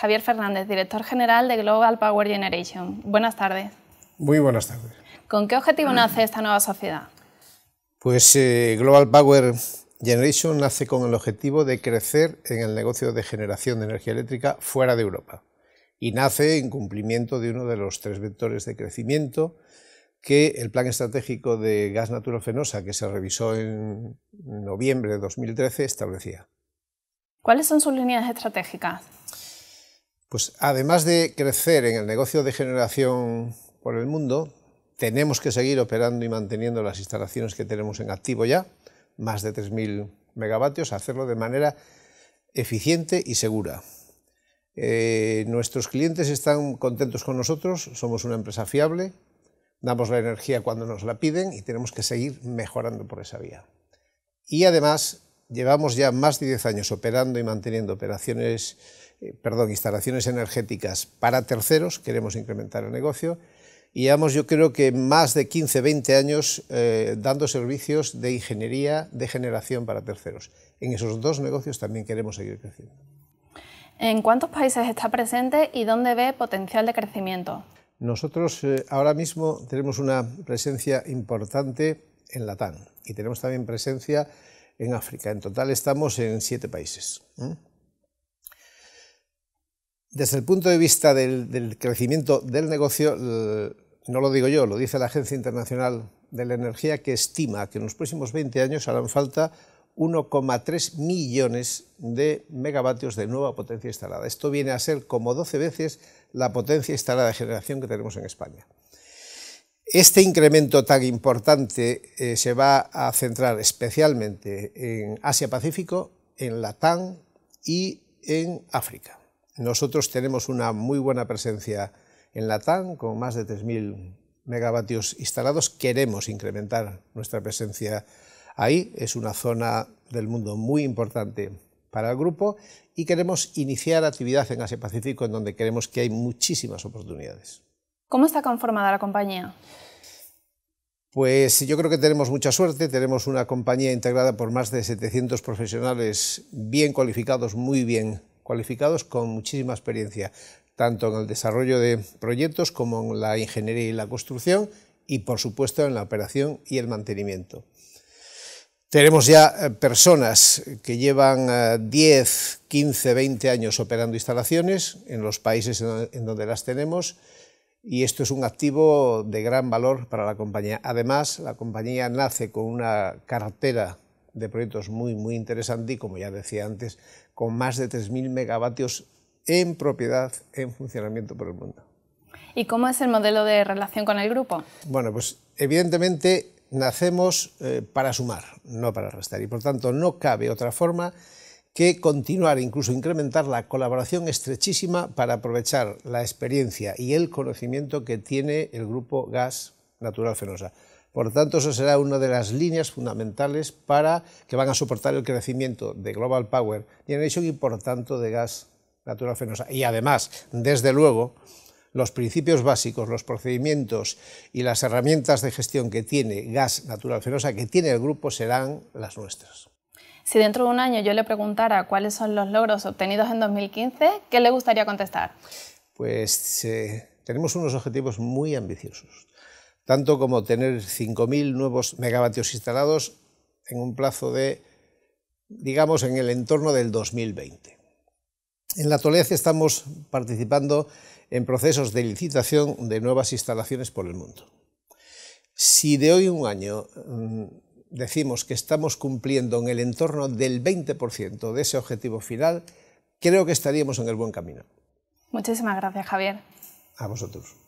Javier Fernández, director general de Global Power Generation. Buenas tardes. Muy buenas tardes. ¿Con qué objetivo nace esta nueva sociedad? Pues eh, Global Power Generation nace con el objetivo de crecer en el negocio de generación de energía eléctrica fuera de Europa y nace en cumplimiento de uno de los tres vectores de crecimiento que el Plan Estratégico de Gas Natural Fenosa, que se revisó en noviembre de 2013, establecía. ¿Cuáles son sus líneas estratégicas? Pues además de crecer en el negocio de generación por el mundo, tenemos que seguir operando y manteniendo las instalaciones que tenemos en activo ya, más de 3.000 megavatios, hacerlo de manera eficiente y segura. Eh, nuestros clientes están contentos con nosotros, somos una empresa fiable, damos la energía cuando nos la piden y tenemos que seguir mejorando por esa vía. Y además llevamos ya más de 10 años operando y manteniendo operaciones, eh, perdón, instalaciones energéticas para terceros, queremos incrementar el negocio, y llevamos yo creo que más de 15, 20 años eh, dando servicios de ingeniería de generación para terceros. En esos dos negocios también queremos seguir creciendo. ¿En cuántos países está presente y dónde ve potencial de crecimiento? Nosotros eh, ahora mismo tenemos una presencia importante en Latam y tenemos también presencia en África. En total estamos en siete países. Desde el punto de vista del, del crecimiento del negocio, no lo digo yo, lo dice la Agencia Internacional de la Energía, que estima que en los próximos 20 años harán falta 1,3 millones de megavatios de nueva potencia instalada. Esto viene a ser como 12 veces la potencia instalada de generación que tenemos en España. Este incremento tan importante eh, se va a centrar especialmente en Asia-Pacífico, en Latam y en África. Nosotros tenemos una muy buena presencia en Latam, con más de 3.000 megavatios instalados. Queremos incrementar nuestra presencia ahí. Es una zona del mundo muy importante para el grupo y queremos iniciar actividad en Asia Pacífico en donde creemos que hay muchísimas oportunidades. ¿Cómo está conformada la compañía? Pues yo creo que tenemos mucha suerte, tenemos una compañía integrada por más de 700 profesionales bien cualificados, muy bien cualificados, con muchísima experiencia, tanto en el desarrollo de proyectos como en la ingeniería y la construcción y, por supuesto, en la operación y el mantenimiento. Tenemos ya eh, personas que llevan 10, 15, 20 años operando instalaciones en los países en donde las tenemos y esto es un activo de gran valor para la compañía. Además, la compañía nace con una cartera de proyectos muy, muy interesante y, como ya decía antes, con más de 3.000 megavatios en propiedad, en funcionamiento por el mundo. ¿Y cómo es el modelo de relación con el grupo? Bueno, pues evidentemente nacemos eh, para sumar, no para restar, y por tanto no cabe otra forma que continuar incluso incrementar la colaboración estrechísima para aprovechar la experiencia y el conocimiento que tiene el grupo Gas Natural Fenosa. Por tanto, eso será una de las líneas fundamentales para que van a soportar el crecimiento de Global Power Generation y, por tanto, de gas natural fenosa. Y además, desde luego, los principios básicos, los procedimientos y las herramientas de gestión que tiene gas natural fenosa, que tiene el grupo, serán las nuestras. Si dentro de un año yo le preguntara cuáles son los logros obtenidos en 2015, ¿qué le gustaría contestar? Pues eh, tenemos unos objetivos muy ambiciosos, tanto como tener 5.000 nuevos megavatios instalados en un plazo de, digamos, en el entorno del 2020. En la actualidad estamos participando en procesos de licitación de nuevas instalaciones por el mundo. Si de hoy un año mm, decimos que estamos cumpliendo en el entorno del 20% de ese objetivo final, creo que estaríamos en el buen camino. Muchísimas gracias, Javier. A vosotros.